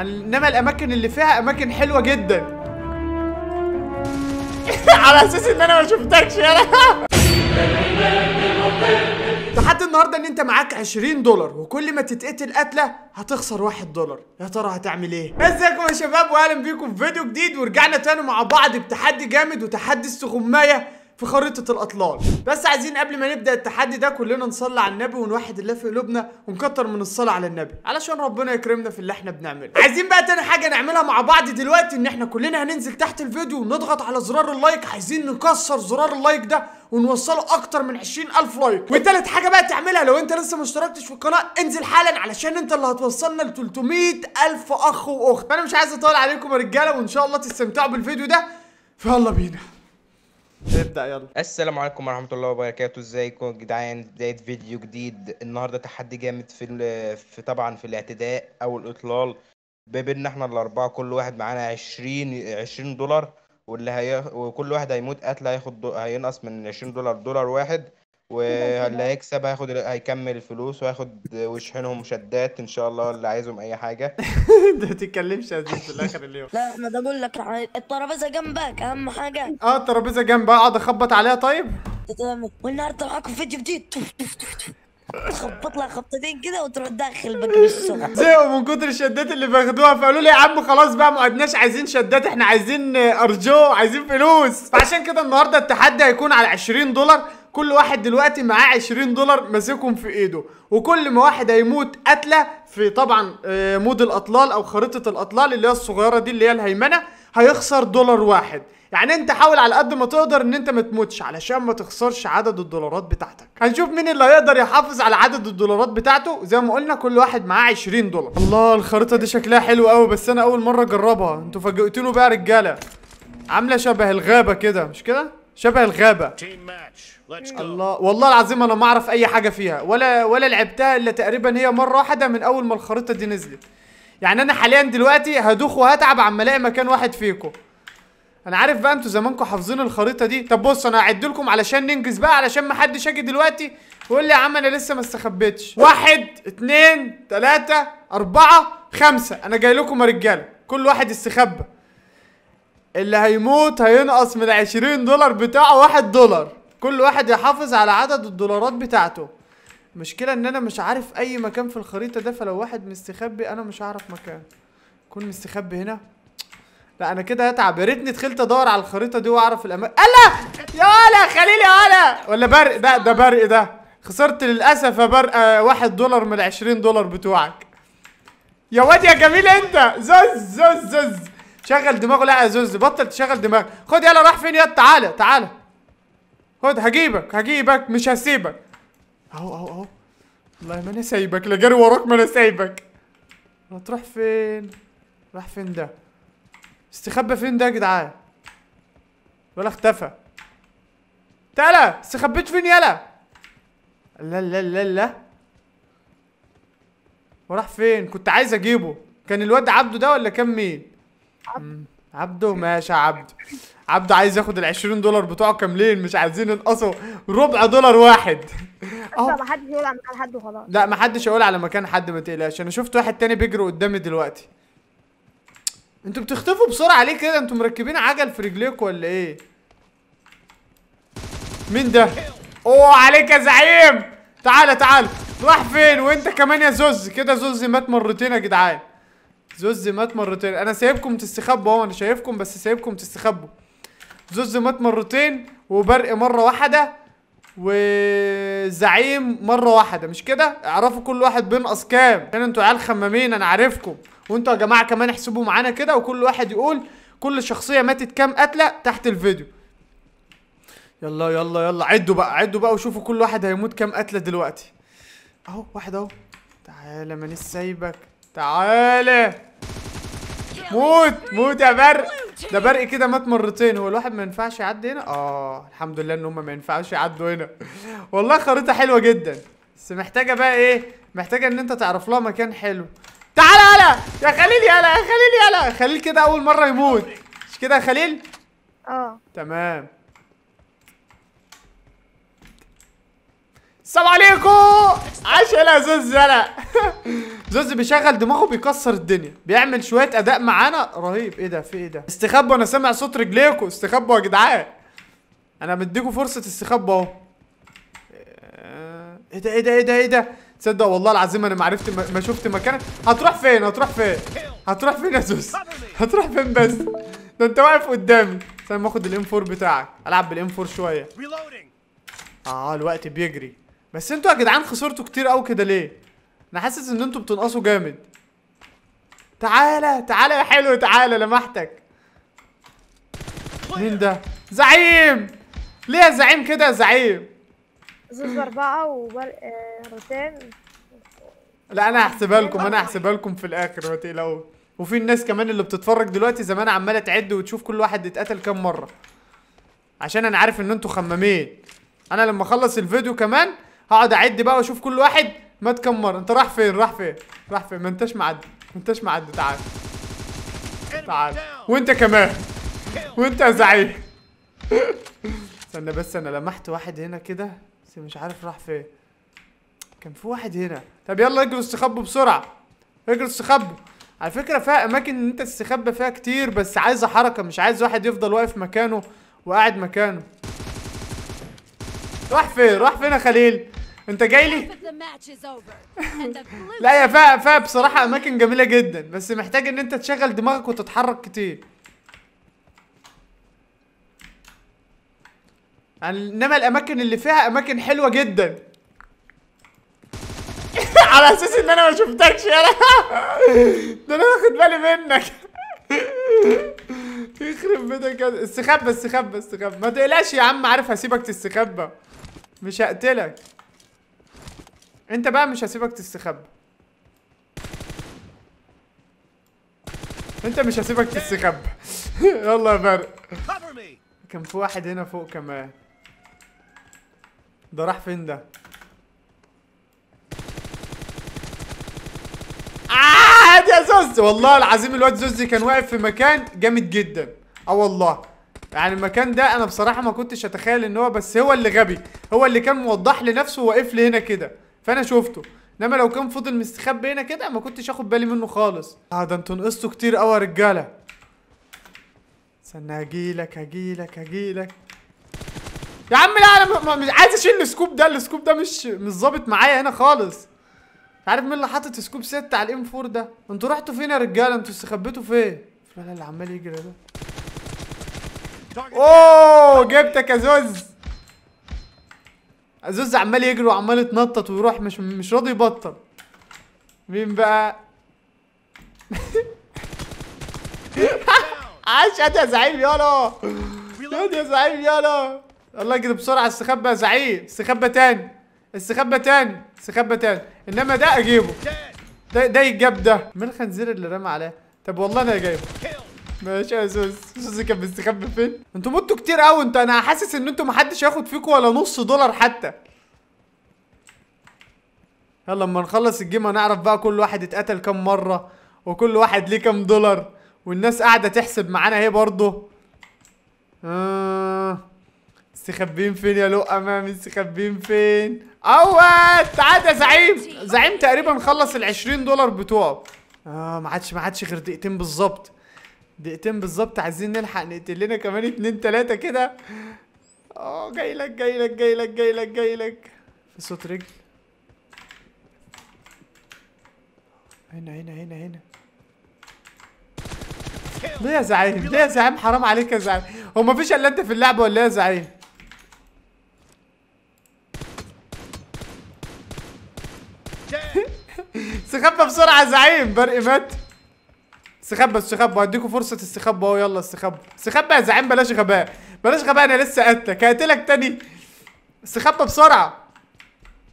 انما الاماكن اللي فيها اماكن حلوه جدا على اساس ان انا ما شفتكش انا لحد النهارده ان انت معاك 20 دولار وكل ما تتقتل قتله هتخسر 1 دولار يا ترى هتعمل ايه ازيكم يا شباب واهلا بيكم في فيديو جديد ورجعنا تاني مع بعض بتحدي جامد وتحدي السخمايه في خريطه الاطلال بس عايزين قبل ما نبدا التحدي ده كلنا نصلي على النبي ونوحد الله في قلوبنا ونكتر من الصلاه على النبي علشان ربنا يكرمنا في اللي احنا بنعمله عايزين بقى تاني حاجه نعملها مع بعض دلوقتي ان احنا كلنا هننزل تحت الفيديو ونضغط على زرار اللايك عايزين نكسر زرار اللايك ده ونوصله اكتر من 20000 لايك وتالت حاجه بقى تعملها لو انت لسه ما اشتركتش في القناه انزل حالا علشان انت اللي هتوصلنا ل 300000 اخ واخت فانا مش عايز اطول عليكم يا رجاله وان شاء الله تستمتعوا بالفيديو ده فيلا بينا ابدا يلا السلام عليكم ورحمه الله وبركاته ازيكم يا جدعان بدايه فيديو جديد النهارده تحدي جامد في في طبعا في الاعتداء او الاطلال ما بيننا احنا الاربعه كل واحد معانا 20 20 دولار واللي هي وكل واحد هيموت قتل هياخد هينقص من 20 دولار دولار واحد واللي هيكسب هياخد هيكمل الفلوس وهياخد ويشحنهم مشدات ان شاء الله اللي عايزهم اي حاجه انت ما تتكلمش يا زيد في الاخر اليوم لا ما بقول لك الترابيزه جنبك اهم حاجه اه الترابيزه جنبك اقعد اخبط عليها طيب والنهارده معاكم فيديو جديد تخبط لها خبطتين كده وتروح داخل بقى السوق زي من كتر الشدات اللي باخدوها فقالوا لي يا عم خلاص بقى ما عدناش عايزين شدات احنا عايزين ارجو عايزين فلوس فعشان كده النهارده التحدي هيكون على 20 دولار كل واحد دلوقتي معاه 20 دولار ماسكهم في ايده وكل ما واحد هيموت قتله في طبعا آه، مود الاطلال او خريطه الاطلال اللي هي الصغيره دي اللي هي الهيمنه هيخسر دولار واحد يعني انت حاول على قد ما تقدر ان انت ما تموتش علشان ما تخسرش عدد الدولارات بتاعتك هنشوف مين اللي هيقدر يحافظ على عدد الدولارات بتاعته زي ما قلنا كل واحد معاه 20 دولار الله الخريطه دي شكلها حلو قوي بس انا اول مره اجربها انتوا فاجئتوني بقى يا رجاله عامله شبه الغابه كده مش كده شبه الغابه الله والله العظيم انا ما اعرف اي حاجه فيها ولا ولا لعبتها الا تقريبا هي مره واحده من اول ما الخريطه دي نزلت يعني انا حاليا دلوقتي هدوخ وهتعب عما الاقي مكان واحد فيكم انا عارف بقى انتوا زمانكم حافظين الخريطه دي طب بص انا هعد لكم علشان ننجز بقى علشان ما حدش يجي دلوقتي ويقول لي يا عم انا لسه ما استخبيتش واحد اتنين تلاته اربعه خمسه انا جاي لكم يا رجاله كل واحد استخبى اللي هيموت هينقص من 20 دولار بتاعه 1 دولار كل واحد يحافظ على عدد الدولارات بتاعته المشكلة ان انا مش عارف اي مكان في الخريطة ده فلو واحد مستخبي انا مش هعرف مكان كون مستخبي هنا لا انا كده هتعب يا ريتني دخلت ادور على الخريطة دي واعرف الاماكن الا يا ولا خليل يا ولا ولا برق ده ده برق ده خسرت للاسف يا برق آه، واحد دولار من 20 دولار بتوعك يا واد يا جميل انت زز زز زز شغل دماغه لا يا زوز بطل تشغل دماغك خد يلا راح فين يا تعالى تعالى خد هجيبك هجيبك مش هسيبك اهو اهو اهو والله ما انا سايبك لا جري وراك ما انا سايبك هتروح فين راح فين ده استخبى فين ده يا جدعان ولا اختفى تعالى استخبيت فين يلا لا لا لا لا وراح فين كنت عايز اجيبه كان الواد عبده ده ولا كان مين عبده ماشي يا عبده عبده عايز ياخد ال 20 دولار بتوعه كاملين مش عايزين ينقصوا ربع دولار واحد اه ما حدش يقول على مكان حد وخلاص لا ما حدش يقول على مكان حد ما تقلقش انا شفت واحد تاني بيجري قدامي دلوقتي انتوا بتختفوا بسرعه ليه كده انتوا مركبين عجل في رجليكوا ولا ايه مين ده اوه عليك يا زعيم تعالى تعالى راح فين وانت كمان يا زوز كده زوز مات مرتين يا جدعان زوز مات مرتين انا سايبكم تستخبوا اهو انا شايفكم بس سايبكم تستخبوا زوز مات مرتين وبرق مره واحده وزعيم مره واحده مش كده اعرفوا كل واحد بينقص كام عشان انتوا عيال خمامين انا عارفكم وانتوا يا جماعه كمان احسبوا معانا كده وكل واحد يقول كل شخصيه ماتت كام قتله تحت الفيديو يلا يلا يلا عدوا بقى عدوا بقى وشوفوا كل واحد هيموت كام قتله دلوقتي اهو واحد اهو تعالى مانيش سايبك تعالى موت موت يا برق ده برق كده مات مرتين هو الواحد ما ينفعش يعدي هنا اه الحمد لله ان هم ما ينفعش يعدوا هنا والله خريطه حلوه جدا بس محتاجه بقى ايه محتاجه ان انت تعرف لها مكان حلو تعالى يلا يا خليل يلا يا خليل يلا خليل كده اول مره يموت مش كده يا خليل اه تمام السلام عليكم عاش يا زوز هنا زوز بيشغل دماغه بيكسر الدنيا بيعمل شويه اداء معانا رهيب ايه ده في ايه ده استخبوا انا سامع صوت رجليكوا استخبوا يا جدعان انا مديكوا فرصه استخبوا اهو ايه ده ايه ده ايه ده ايه ده تصدق والله العظيم انا ما عرفت ما شفت مكانك هتروح فين هتروح فين هتروح فين يا زوز هتروح فين بس ده انت واقف قدامي استنى ما اخد الام 4 بتاعك العب بالام 4 شويه اه الوقت بيجري بس انتوا يا جدعان خسرتوا كتير قوي كده ليه انا حاسس ان انتوا بتنقصوا جامد تعالى تعالى يا حلو تعالى لمحتك مين ده زعيم ليه يا زعيم كده يا زعيم زوز اربعة وبرق آه، لا انا هحسبها لكم انا هحسبها لكم في الاخر ما تقلقوش وفي الناس كمان اللي بتتفرج دلوقتي زمان عماله تعد وتشوف كل واحد اتقتل كام مره عشان انا عارف ان انتوا خمامين انا لما اخلص الفيديو كمان هقعد اعد بقى واشوف كل واحد مات كم مره انت راح فين راح فين راح فين ما انتش معدي ما انتش معدي تعال تعال وانت كمان وانت يا زعيم استنى بس انا لمحت واحد هنا كده بس مش عارف راح فين كان في واحد هنا طب يلا اجروا استخبوا بسرعه اجروا استخبوا على فكره فيها اماكن ان انت تستخبى فيها كتير بس عايزه حركه مش عايز واحد يفضل واقف مكانه وقاعد مكانه راح فين راح فين يا خليل انت جاي لي لا يا فاء فاء بصراحه اماكن جميله جدا بس محتاج ان انت تشغل دماغك وتتحرك كتير انما الاماكن اللي فيها اماكن حلوه جدا على اساس ان انا ما شفتكش يا ده انا واخد بالي منك يخرب بيتك استخبى استخبى استخبى ما تقلقش يا عم عارف هسيبك تستخبى مش هقتلك انت بقى مش هسيبك تستخبى انت مش هسيبك تستخبى يلا يا فرق كان في واحد هنا فوق كمان ده راح فين ده زوز والله العظيم الواد زوز كان واقف في مكان جامد جدا اه والله يعني المكان ده انا بصراحه ما كنتش اتخيل ان هو بس هو اللي غبي هو اللي كان موضح لنفسه واقف لي هنا كده فانا شفته انما لو كان فضل مستخبي هنا كده ما كنتش اخد بالي منه خالص اه ده انتوا نقصتوا كتير قوي يا رجاله استنى هجيلك هجيلك هجيلك يا عم لا انا عايز اشيل السكوب ده السكوب ده مش مش ظابط معايا هنا خالص عارف مين اللي حاطط سكوب 6 على الام 4 ده انتوا رحتوا فين يا رجاله انتوا استخبيتوا فين الولد اللي عمال يجري ده اوه جبتك يا زوز زوز عمال يجري وعمال يتنطط ويروح مش مش راضي يبطل مين بقى عاش يا زعيم يلا يا زعيم يلا الله يجري بسرعه استخبى يا زعيم استخبى تاني استخبى تاني استخبى تاني انما ده اجيبه ده ده يتجاب ده مين الخنزير اللي رمى عليه طب والله انا جايبه ماشي يا زوز زوز كان مستخبي فين انتوا متوا كتير قوي انتوا انا حاسس ان انتوا محدش هياخد فيكم ولا نص دولار حتى يلا لما نخلص الجيم هنعرف بقى كل واحد اتقتل كام مره وكل واحد ليه كام دولار والناس قاعده تحسب معانا اهي برضه آه. استخبين فين يا لؤى امامي استخبين فين اهوت تعالى يا زعيم زعيم تقريبا خلص ال 20 دولار بتوعه اه ما عادش ما عادش غير دقيقتين بالظبط دقيقتين بالظبط عايزين نلحق نقتل لنا كمان اتنين تلاته كده اه جاي لك جاي لك جاي لك جاي لك جاي لك في صوت رجل هنا هنا هنا هنا ليه يا زعيم ليه يا زعيم حرام عليك يا زعيم هو مفيش الا انت في اللعبه ولا ايه يا زعيم استخبى بسرعه يا زعيم برق مات استخبى استخبى هديكوا فرصه استخبى اهو يلا استخبى استخبى يا زعيم بلاش غباء بلاش غباء انا لسه قاتلك هقتلك تاني استخبى بسرعه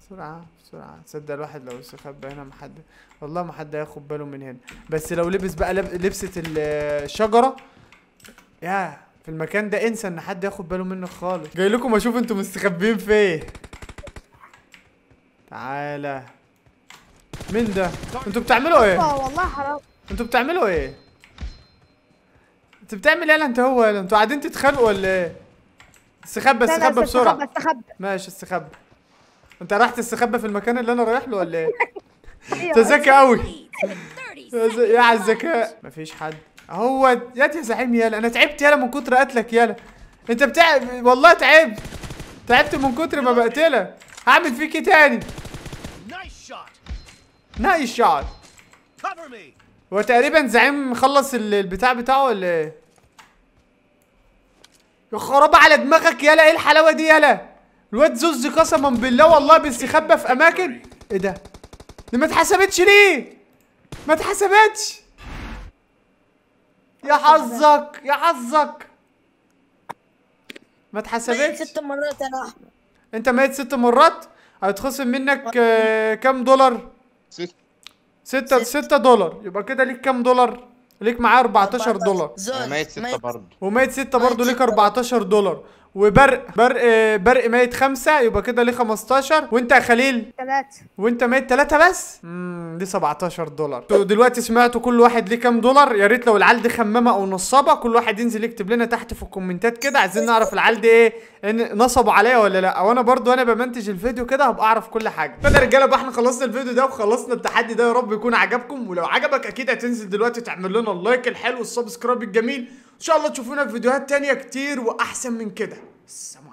بسرعه بسرعه تصدق الواحد لو استخبى هنا محد والله ما حد هياخد باله من هنا بس لو لبس بقى لب... لبسه الشجره يا في المكان ده انسى ان حد ياخد باله منك خالص جاي لكم اشوف انتوا مستخبيين فين إيه. تعالى مين ده؟ انتوا بتعملوا ايه؟ اه، والله حرام انتوا بتعملوا ايه؟ انت بتعمل ايه انت هو انتوا قاعدين تتخانقوا ولا ايه؟ استخبى استخبى بسرعة استخبى استخبى ماشي استخبى انت رحت تستخبى في المكان اللي انا رايح له ولا ايه؟ انت ذكي قوي أيوة. يا على الذكاء مفيش حد هو يا يا زعيم يالا انا تعبت يالا من كتر قتلك يالا انت بتعب والله تعبت تعبت من كتر ما بقتلك هعمل فيك ايه تاني نايس الشعر هو تقريبا زعيم خلص البتاع بتاعه ولا ايه؟ يا خراب على دماغك يالا ايه الحلاوه دي يالا الواد زوز قسما بالله والله بيستخبى في اماكن ايه ده؟ دي ما اتحسبتش ليه؟ ما اتحسبتش يا حظك يا حظك ما اتحسبتش ست مرات يا احمد انت ميت ست مرات هيتخصم منك آه، كام دولار؟ 6 6 دولار يبقى كده ليك كام دولار؟ ليك معايا 14 دولار و 6 برضه وميت 6 برضه ليك 14 دولار وبرق برق آه، برق ميت خمسة يبقى كده ليه 15 وانت يا خليل ثلاثة وانت ميت ثلاثة بس امم دي 17 دولار دلوقتي سمعتوا كل واحد ليه كام دولار يا ريت لو العيال دي خمامة او نصابة كل واحد ينزل يكتب لنا تحت في الكومنتات كده عايزين نعرف العيال دي ايه نصبوا عليا ولا لا وانا برضو انا بمنتج الفيديو كده هبقى اعرف كل حاجة فانا يا رجالة بقى احنا خلصنا الفيديو ده وخلصنا التحدي ده يا رب يكون عجبكم ولو عجبك اكيد هتنزل دلوقتي تعمل لنا اللايك الحلو والسبسكرايب الجميل ان شاء الله تشوفونا في فيديوهات تانية كتير واحسن من كده السلام